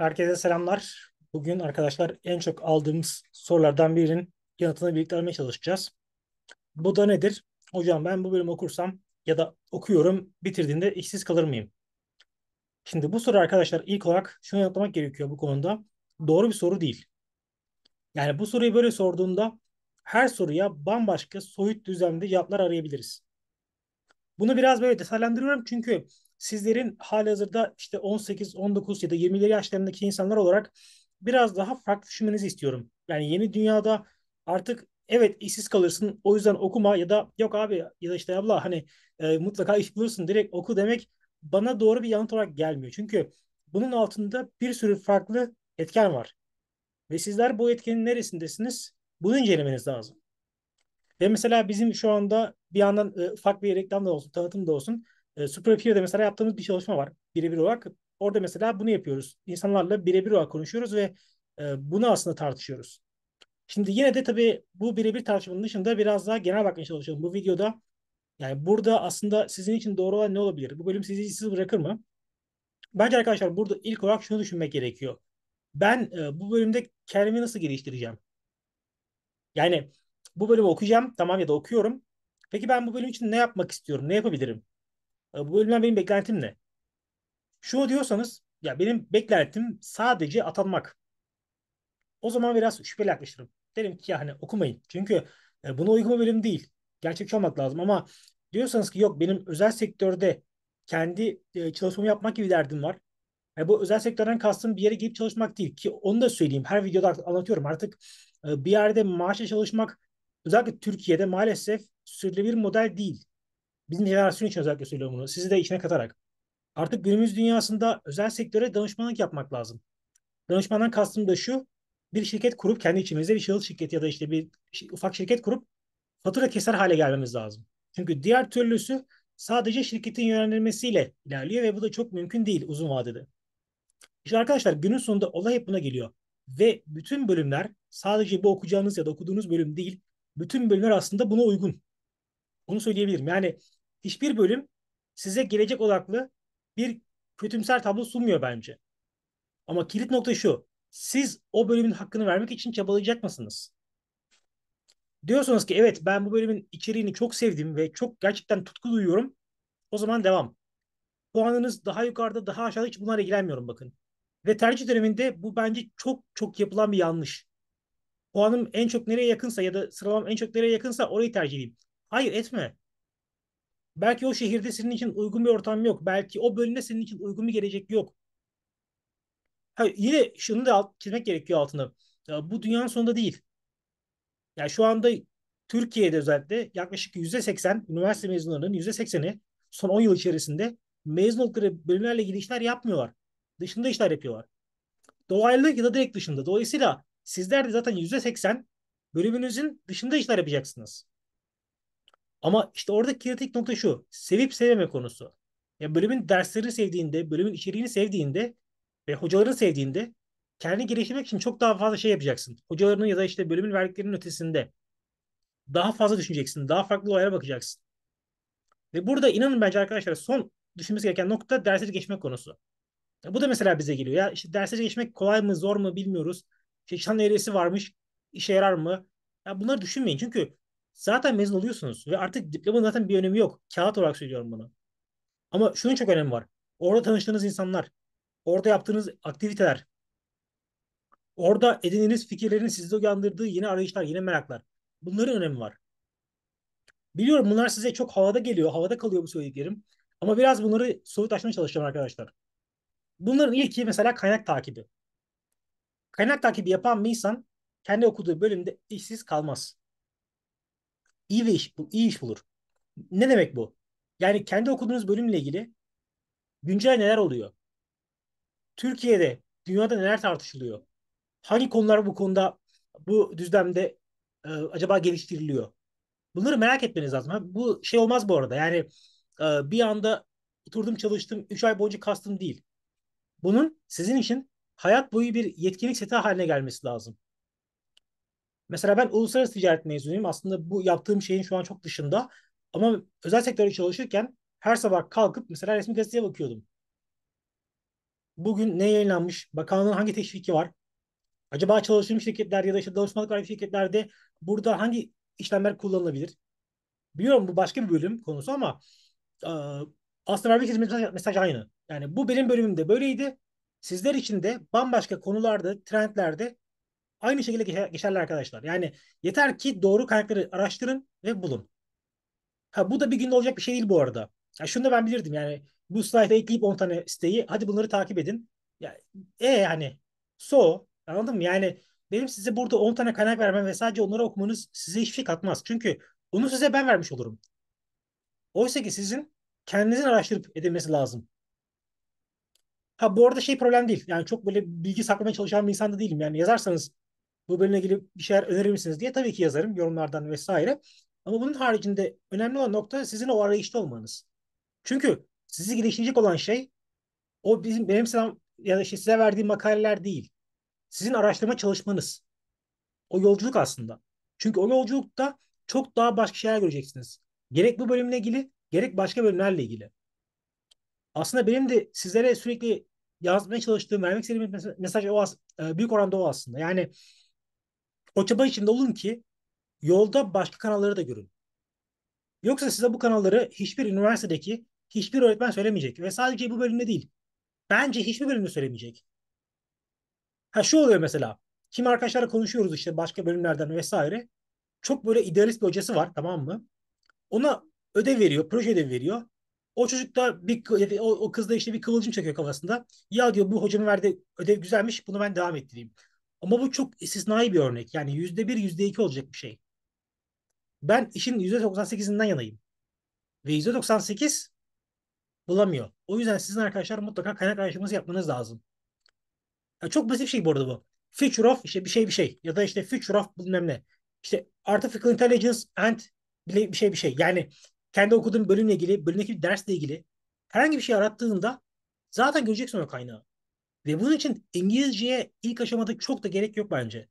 Herkese selamlar. Bugün arkadaşlar en çok aldığımız sorulardan birinin yanıtını birlikte aramaya çalışacağız. Bu da nedir? Hocam ben bu bölümü okursam ya da okuyorum bitirdiğinde işsiz kalır mıyım? Şimdi bu soru arkadaşlar ilk olarak şunu yanıtlamak gerekiyor bu konuda. Doğru bir soru değil. Yani bu soruyu böyle sorduğunda her soruya bambaşka soyut düzende cevaplar arayabiliriz. Bunu biraz böyle detaylandırıyorum çünkü sizlerin halihazırda işte 18, 19 ya da 20'li yaşlarındaki insanlar olarak biraz daha farklı düşünmenizi istiyorum. Yani yeni dünyada artık evet işsiz kalırsın o yüzden okuma ya da yok abi ya da işte abla hani e, mutlaka iş bulursun direkt oku demek bana doğru bir yanıt olarak gelmiyor. Çünkü bunun altında bir sürü farklı etken var. Ve sizler bu etkenin neresindesiniz? Bunu incelemeniz lazım. Ve mesela bizim şu anda bir yandan e, ufak bir reklam da olsun, tanıtım da olsun. E, ee, Suprapeer'de mesela yaptığımız bir çalışma var. Birebir olarak orada mesela bunu yapıyoruz. İnsanlarla birebir olarak konuşuyoruz ve e, bunu aslında tartışıyoruz. Şimdi yine de tabii bu birebir tartışmanın dışında biraz daha genel bakmaya çalışalım. Bu videoda yani burada aslında sizin için doğru olan ne olabilir? Bu bölüm sizi siz bırakır mı? Bence arkadaşlar burada ilk olarak şunu düşünmek gerekiyor. Ben e, bu bölümde kendimi nasıl geliştireceğim? Yani bu bölümü okuyacağım tamam ya da okuyorum. Peki ben bu bölüm için ne yapmak istiyorum? Ne yapabilirim? Ee, bu bölümden benim beklentim ne? Şunu diyorsanız ya benim beklentim sadece atanmak. O zaman biraz şüpheli yaklaşırım. Derim ki ya hani okumayın. Çünkü e, bunu uygulama bölümü değil. Gerçekçi olmak lazım ama diyorsanız ki yok benim özel sektörde kendi e, çalışmamı yapmak gibi derdim var. Yani e, bu özel sektörden kastım bir yere gidip çalışmak değil ki onu da söyleyeyim. Her videoda anlatıyorum artık bir yerde maaşla çalışmak özellikle Türkiye'de maalesef sürdürülebilir model değil. Bizim jenerasyon için özellikle söylüyorum bunu. Sizi de içine katarak. Artık günümüz dünyasında özel sektöre danışmanlık yapmak lazım. Danışmandan kastım da şu. Bir şirket kurup kendi içimizde bir şahıs şirketi ya da işte bir ufak şirket kurup fatura keser hale gelmemiz lazım. Çünkü diğer türlüsü sadece şirketin yönlendirmesiyle ilerliyor ve bu da çok mümkün değil uzun vadede. İşte arkadaşlar günün sonunda olay hep buna geliyor. Ve bütün bölümler sadece bu okuyacağınız ya da okuduğunuz bölüm değil. Bütün bölümler aslında buna uygun. Bunu söyleyebilirim. Yani hiçbir bölüm size gelecek odaklı bir kötümser tablo sunmuyor bence. Ama kilit nokta şu. Siz o bölümün hakkını vermek için çabalayacak mısınız? Diyorsunuz ki evet ben bu bölümün içeriğini çok sevdim ve çok gerçekten tutku duyuyorum. O zaman devam. Puanınız daha yukarıda daha aşağıda hiç bunlara ilgilenmiyorum bakın. Ve tercih döneminde bu bence çok çok yapılan bir yanlış. Puanım en çok nereye yakınsa ya da sıralamam en çok nereye yakınsa orayı tercih edeyim. Hayır etme. Belki o şehirde senin için uygun bir ortam yok. Belki o bölümde senin için uygun bir gelecek yok. Ha, yine şunu da alt, çizmek gerekiyor altına. Ya, bu dünyanın sonunda değil. Yani şu anda Türkiye'de özellikle yaklaşık %80 üniversite mezunlarının %80'i son 10 yıl içerisinde mezun oldukları bölümlerle ilgili işler yapmıyorlar. Dışında işler yapıyorlar. Dolaylı ya da direkt dışında. Dolayısıyla sizler de zaten %80 bölümünüzün dışında işler yapacaksınız. Ama işte oradaki kritik nokta şu. Sevip sevmeme konusu. Ya bölümün derslerini sevdiğinde, bölümün içeriğini sevdiğinde ve hocalarını sevdiğinde kendi geliştirmek için çok daha fazla şey yapacaksın. Hocalarının ya da işte bölümün verdiklerinin ötesinde daha fazla düşüneceksin. Daha farklı olaylara bakacaksın. Ve burada inanın bence arkadaşlar son düşünmesi gereken nokta dersleri geçmek konusu. Ya bu da mesela bize geliyor. Ya işte dersleri geçmek kolay mı zor mu bilmiyoruz. İşte şan eğrisi varmış işe yarar mı? Ya bunları düşünmeyin. Çünkü Zaten mezun oluyorsunuz ve artık diplomanın zaten bir önemi yok. Kağıt olarak söylüyorum bunu. Ama şunun çok önemi var. Orada tanıştığınız insanlar, orada yaptığınız aktiviteler, orada edindiğiniz fikirlerin sizde uyandırdığı yeni arayışlar, yeni meraklar. Bunların önemi var. Biliyorum bunlar size çok havada geliyor, havada kalıyor bu söylediklerim. Ama biraz bunları soyutlaşmaya çalışacağım arkadaşlar. Bunların ilki mesela kaynak takibi. Kaynak takibi yapan bir insan kendi okuduğu bölümde işsiz kalmaz iyi ve iş, iyi iş bulur. Ne demek bu? Yani kendi okuduğunuz bölümle ilgili güncel neler oluyor? Türkiye'de, dünyada neler tartışılıyor? Hangi konular bu konuda bu düzlemde e, acaba geliştiriliyor? Bunları merak etmeniz lazım. bu şey olmaz bu arada. Yani e, bir anda oturdum çalıştım 3 ay boyunca kastım değil. Bunun sizin için hayat boyu bir yetkinlik seti haline gelmesi lazım. Mesela ben uluslararası ticaret mezunuyum. Aslında bu yaptığım şeyin şu an çok dışında. Ama özel sektörde çalışırken her sabah kalkıp mesela resmi gazeteye bakıyordum. Bugün ne yayınlanmış? Bakanlığın hangi teşviki var? Acaba çalıştığım şirketler ya da işte danışmanlık veren şirketlerde burada hangi işlemler kullanılabilir? Biliyorum bu başka bir bölüm konusu ama aslında vermek istediğimiz mesaj, mesaj aynı. Yani bu benim bölümümde böyleydi. Sizler için de bambaşka konularda, trendlerde Aynı şekilde geçerli arkadaşlar. Yani yeter ki doğru kaynakları araştırın ve bulun. Ha bu da bir günde olacak bir şey değil bu arada. Ya şunu da ben bilirdim yani bu slayta ekleyip 10 tane siteyi hadi bunları takip edin. Ya, e yani so anladın mı? Yani benim size burada 10 tane kaynak vermem ve sadece onları okumanız size hiçbir şey katmaz. Çünkü onu size ben vermiş olurum. Oysa ki sizin kendinizin araştırıp edilmesi lazım. Ha bu arada şey problem değil. Yani çok böyle bilgi saklamaya çalışan bir insan da değilim. Yani yazarsanız bu bölümle ilgili bir şeyler önerir misiniz diye tabii ki yazarım yorumlardan vesaire. Ama bunun haricinde önemli olan nokta sizin o arayışta olmanız. Çünkü sizi geliştirecek olan şey o bizim benim size ya da işte size verdiğim makaleler değil. Sizin araştırma çalışmanız. O yolculuk aslında. Çünkü o yolculukta çok daha başka şeyler göreceksiniz. Gerek bu bölümle ilgili, gerek başka bölümlerle ilgili. Aslında benim de sizlere sürekli yazmaya çalıştığım, vermek istediğim mesaj o e, büyük oranda o aslında. Yani o çaba içinde olun ki yolda başka kanalları da görün. Yoksa size bu kanalları hiçbir üniversitedeki hiçbir öğretmen söylemeyecek. Ve sadece bu bölümde değil. Bence hiçbir bölümde söylemeyecek. Ha şu oluyor mesela. Kim arkadaşlarla konuşuyoruz işte başka bölümlerden vesaire. Çok böyle idealist bir hocası var tamam mı? Ona ödev veriyor, proje ödevi veriyor. O çocuk da bir, o, o kız da işte bir kıvılcım çekiyor kafasında. Ya diyor bu hocamın verdiği ödev güzelmiş bunu ben devam ettireyim. Ama bu çok istisnai bir örnek. Yani yüzde bir, yüzde iki olacak bir şey. Ben işin yüzde 98'inden yanayım. Ve yüzde 98 bulamıyor. O yüzden sizin arkadaşlar mutlaka kaynak araştırması yapmanız lazım. Yani çok basit bir şey bu arada bu. Future of işte bir şey bir şey ya da işte Future of bilmem ne. İşte Artificial Intelligence and bir şey bir şey. şey. Yani kendi okuduğun bölümle ilgili, bölümdeki dersle ilgili herhangi bir şey arattığında zaten göreceksin o kaynağı. Ve bunun için İngilizceye ilk aşamada çok da gerek yok bence.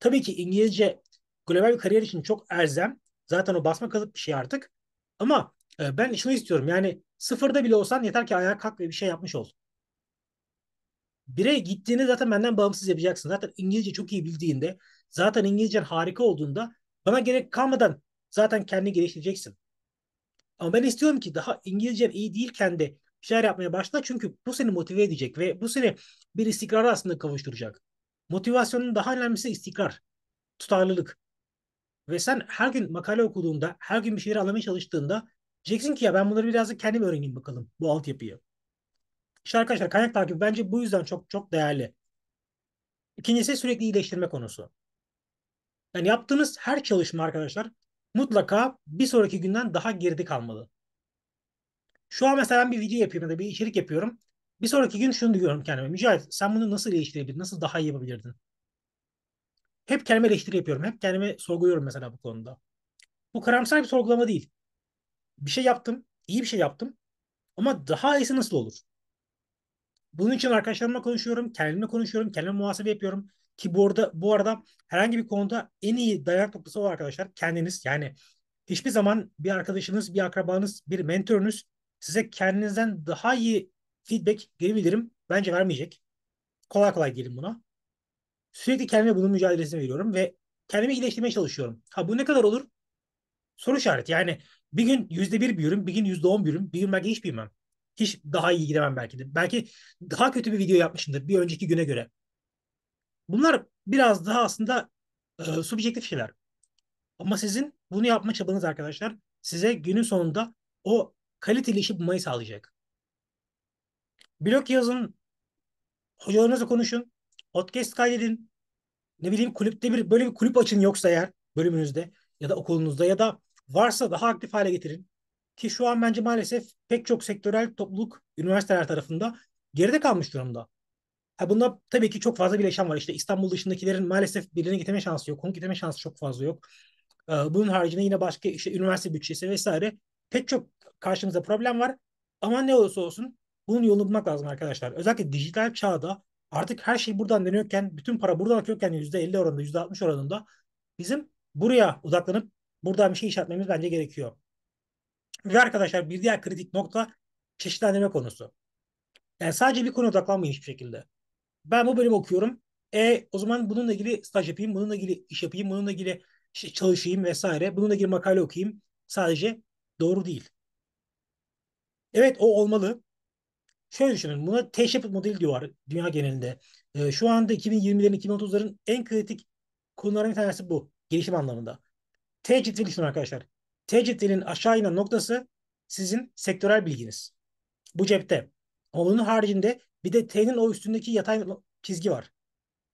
Tabii ki İngilizce global bir kariyer için çok elzem. Zaten o basma kalıp bir şey artık. Ama e, ben şunu istiyorum. Yani sıfırda bile olsan yeter ki ayağa kalk ve bir şey yapmış ol. Bire gittiğini zaten benden bağımsız yapacaksın. Zaten İngilizce çok iyi bildiğinde, zaten İngilizcen harika olduğunda bana gerek kalmadan zaten kendini geliştireceksin. Ama ben istiyorum ki daha İngilizcem iyi değilken de bir şeyler yapmaya başla. Çünkü bu seni motive edecek ve bu seni bir istikrara aslında kavuşturacak. Motivasyonun daha önemlisi istikrar, tutarlılık. Ve sen her gün makale okuduğunda, her gün bir şeyleri anlamaya çalıştığında diyeceksin ki ya ben bunları biraz da kendim öğreneyim bakalım bu altyapıyı. İşte arkadaşlar kaynak takibi bence bu yüzden çok çok değerli. İkincisi sürekli iyileştirme konusu. Yani yaptığınız her çalışma arkadaşlar mutlaka bir sonraki günden daha geride kalmalı. Şu an mesela ben bir video yapıyorum ya da bir içerik yapıyorum. Bir sonraki gün şunu diyorum kendime. Mücahit sen bunu nasıl geliştirebilirdin? Nasıl daha iyi yapabilirdin? Hep kendime eleştiri yapıyorum. Hep kendime sorguluyorum mesela bu konuda. Bu karamsar bir sorgulama değil. Bir şey yaptım. iyi bir şey yaptım. Ama daha iyisi nasıl olur? Bunun için arkadaşlarımla konuşuyorum. Kendimle konuşuyorum. Kendime muhasebe yapıyorum. Ki bu arada, bu arada herhangi bir konuda en iyi dayanak noktası olan arkadaşlar. Kendiniz yani hiçbir zaman bir arkadaşınız, bir akrabanız, bir mentorunuz size kendinizden daha iyi feedback, verebilirim. bence vermeyecek. Kolay kolay gelin buna. Sürekli kendime bunun mücadelesini veriyorum ve kendimi iyileştirmeye çalışıyorum. Ha bu ne kadar olur? Soru işareti. Yani bir gün yüzde bir büyürüm, bir gün yüzde on büyürüm, bir gün belki hiç büyümem. Hiç daha iyi gidemem belki de. Belki daha kötü bir video yapmışımdır bir önceki güne göre. Bunlar biraz daha aslında e, subjektif şeyler. Ama sizin bunu yapma çabanız arkadaşlar size günün sonunda o kaliteli işi bulmayı sağlayacak. Blog yazın, hocalarınızla konuşun, podcast kaydedin. Ne bileyim kulüpte bir böyle bir kulüp açın yoksa eğer bölümünüzde ya da okulunuzda ya da varsa daha aktif hale getirin. Ki şu an bence maalesef pek çok sektörel topluluk üniversiteler tarafında geride kalmış durumda. Ha bunda tabii ki çok fazla bileşen var. İşte İstanbul dışındakilerin maalesef birine gitme şansı yok. Konuk gitme şansı çok fazla yok. Ee, bunun haricinde yine başka işte üniversite bütçesi vesaire pek çok Karşımızda problem var. Ama ne olursa olsun bunun yolunu bulmak lazım arkadaşlar. Özellikle dijital çağda artık her şey buradan dönüyorken, bütün para buradan akıyorken %50 oranında, %60 oranında bizim buraya odaklanıp buradan bir şey işaretlememiz bence gerekiyor. Ve arkadaşlar bir diğer kritik nokta çeşitlendirme konusu. Yani sadece bir konuya odaklanmayın hiçbir şekilde. Ben bu bölümü okuyorum. E o zaman bununla ilgili staj yapayım, bununla ilgili iş yapayım, bununla ilgili çalışayım vesaire. Bununla ilgili makale okuyayım. Sadece doğru değil. Evet o olmalı. Şöyle düşünün. Buna T-shaped model diyorlar dünya genelinde. E, şu anda 2020'lerin 2030'ların en kritik konuların bir tanesi bu. Gelişim anlamında. T citveli düşünün arkadaşlar. T cetvelin aşağı inen noktası sizin sektörel bilginiz. Bu cepte. Onun haricinde bir de T'nin o üstündeki yatay çizgi var.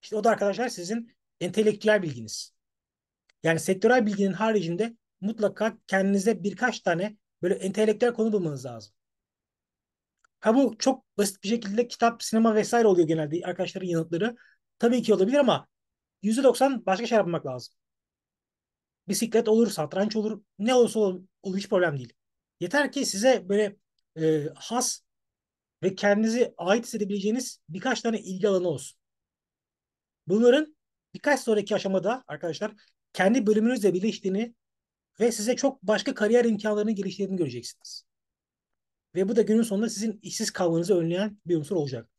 İşte o da arkadaşlar sizin entelektüel bilginiz. Yani sektörel bilginin haricinde mutlaka kendinize birkaç tane böyle entelektüel konu bulmanız lazım. Ha bu çok basit bir şekilde kitap, sinema vesaire oluyor genelde arkadaşların yanıtları. Tabii ki olabilir ama %90 başka şey yapmak lazım. Bisiklet olur, satranç olur, ne olursa olur, olur hiç problem değil. Yeter ki size böyle e, has ve kendinizi ait hissedebileceğiniz birkaç tane ilgi alanı olsun. Bunların birkaç sonraki aşamada arkadaşlar kendi bölümünüzle birleştiğini ve size çok başka kariyer imkanlarını geliştirdiğini göreceksiniz. Ve bu da günün sonunda sizin işsiz kalmanızı önleyen bir unsur olacak.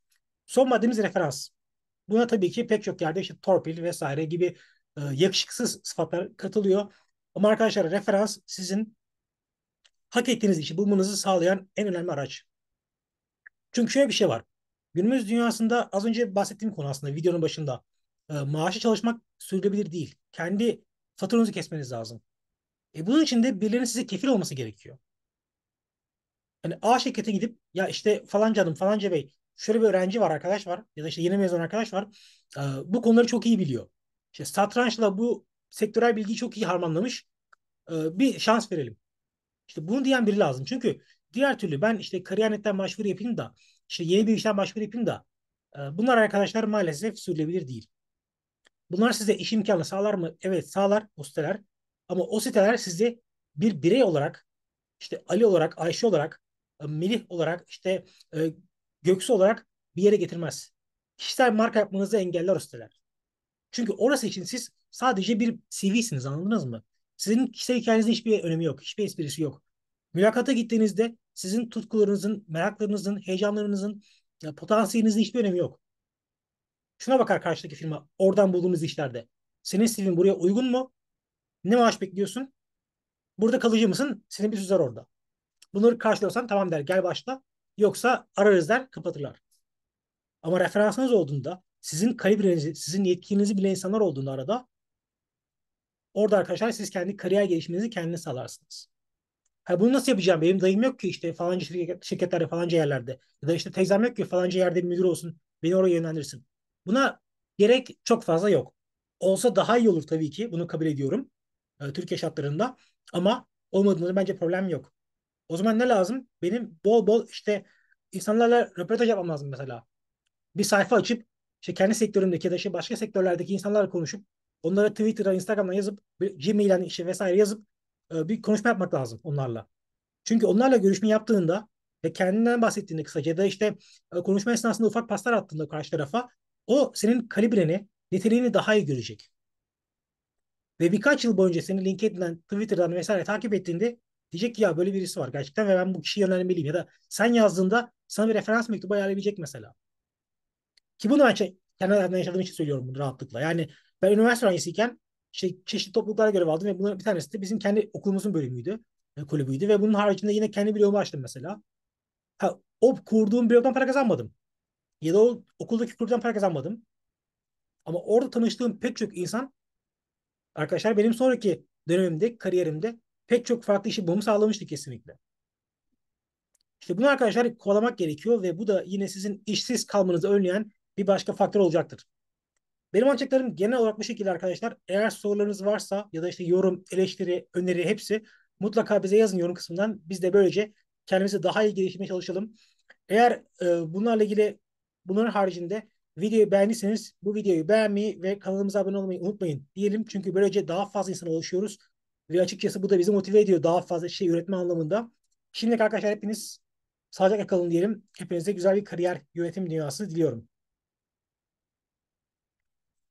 Son maddemiz referans. Buna tabii ki pek çok yerde işte torpil vesaire gibi e, yakışıksız sıfatlar katılıyor. Ama arkadaşlar referans sizin hak ettiğiniz işi bulmanızı sağlayan en önemli araç. Çünkü şöyle bir şey var. Günümüz dünyasında az önce bahsettiğim konu aslında videonun başında. E, maaşı çalışmak sürdürülebilir değil. Kendi faturanızı kesmeniz lazım. E, bunun için de birilerinin size kefil olması gerekiyor. Hani A şirkete gidip ya işte falanca hanım falanca bey şöyle bir öğrenci var arkadaş var ya da işte yeni mezun arkadaş var. E, bu konuları çok iyi biliyor. İşte satrançla bu sektörel bilgiyi çok iyi harmanlamış. E, bir şans verelim. İşte bunu diyen biri lazım. Çünkü diğer türlü ben işte kariyer.net'ten başvuru yapayım da işte yeni bir işten başvuru yapayım da e, bunlar arkadaşlar maalesef sürülebilir değil. Bunlar size iş imkanı sağlar mı? Evet sağlar o siteler. Ama o siteler sizi bir birey olarak işte Ali olarak, Ayşe olarak e, melih olarak işte e, göksü olarak bir yere getirmez. Kişisel marka yapmanızı engeller o siteler. Çünkü orası için siz sadece bir CV'siniz anladınız mı? Sizin kişisel hikayenizin hiçbir önemi yok. Hiçbir esprisi yok. Mülakata gittiğinizde sizin tutkularınızın, meraklarınızın, heyecanlarınızın, potansiyelinizin hiçbir önemi yok. Şuna bakar karşıdaki firma oradan bulduğunuz işlerde. Senin CV'in buraya uygun mu? Ne maaş bekliyorsun? Burada kalıcı mısın? Seni bir süzer orada. Bunları karşılıyorsan tamam der gel başla. Yoksa ararız der kapatırlar. Ama referansınız olduğunda sizin kalibrenizi, sizin yetkinizi bilen insanlar olduğunda arada orada arkadaşlar siz kendi kariyer gelişiminizi kendiniz sağlarsınız. Ha, bunu nasıl yapacağım? Benim dayım yok ki işte falanca şirketlerde falanca yerlerde. Ya da işte teyzem yok ki falanca yerde bir müdür olsun. Beni oraya yönlendirsin. Buna gerek çok fazla yok. Olsa daha iyi olur tabii ki. Bunu kabul ediyorum. E, Türkiye şartlarında. Ama olmadığında bence problem yok. O zaman ne lazım? Benim bol bol işte insanlarla röportaj yapmam lazım mesela. Bir sayfa açıp işte kendi sektörümdeki ya da işte başka sektörlerdeki insanlarla konuşup onlara Twitter'a, Instagram'dan yazıp Gmail'den işte vesaire yazıp e, bir konuşma yapmak lazım onlarla. Çünkü onlarla görüşme yaptığında ve kendinden bahsettiğinde kısaca ya da işte e, konuşma esnasında ufak paslar attığında karşı tarafa o senin kalibreni, niteliğini daha iyi görecek. Ve birkaç yıl boyunca seni LinkedIn'den, Twitter'dan vesaire takip ettiğinde Diyecek ki ya böyle birisi var gerçekten ve ben bu kişiyi yönelmeliyim. Ya da sen yazdığında sana bir referans mektubu ayarlayabilecek mesela. Ki bunu ben şey, kendi hayatımda yaşadığım için söylüyorum bunu rahatlıkla. Yani ben üniversite öğrencisiyken işte çeşitli topluluklara görev aldım ve bunların bir tanesi de bizim kendi okulumuzun bölümüydü. E, kulübüydü ve bunun haricinde yine kendi blogumu açtım mesela. Ha, o kurduğum blogdan para kazanmadım. Ya da o okuldaki kulüpten para kazanmadım. Ama orada tanıştığım pek çok insan arkadaşlar benim sonraki dönemimde, kariyerimde pek çok farklı iş yapmamı sağlamıştı kesinlikle. İşte bunu arkadaşlar kovalamak gerekiyor ve bu da yine sizin işsiz kalmanızı önleyen bir başka faktör olacaktır. Benim anlatacaklarım genel olarak bu şekilde arkadaşlar. Eğer sorularınız varsa ya da işte yorum, eleştiri, öneri hepsi mutlaka bize yazın yorum kısmından. Biz de böylece kendimizi daha iyi geliştirmeye çalışalım. Eğer e, bunlarla ilgili bunların haricinde videoyu beğendiyseniz bu videoyu beğenmeyi ve kanalımıza abone olmayı unutmayın diyelim. Çünkü böylece daha fazla insana ulaşıyoruz ve açıkçası bu da bizi motive ediyor daha fazla şey üretme anlamında. Şimdilik arkadaşlar hepiniz sağlıcakla kalın diyelim. Hepinize güzel bir kariyer yönetim dünyası diliyorum.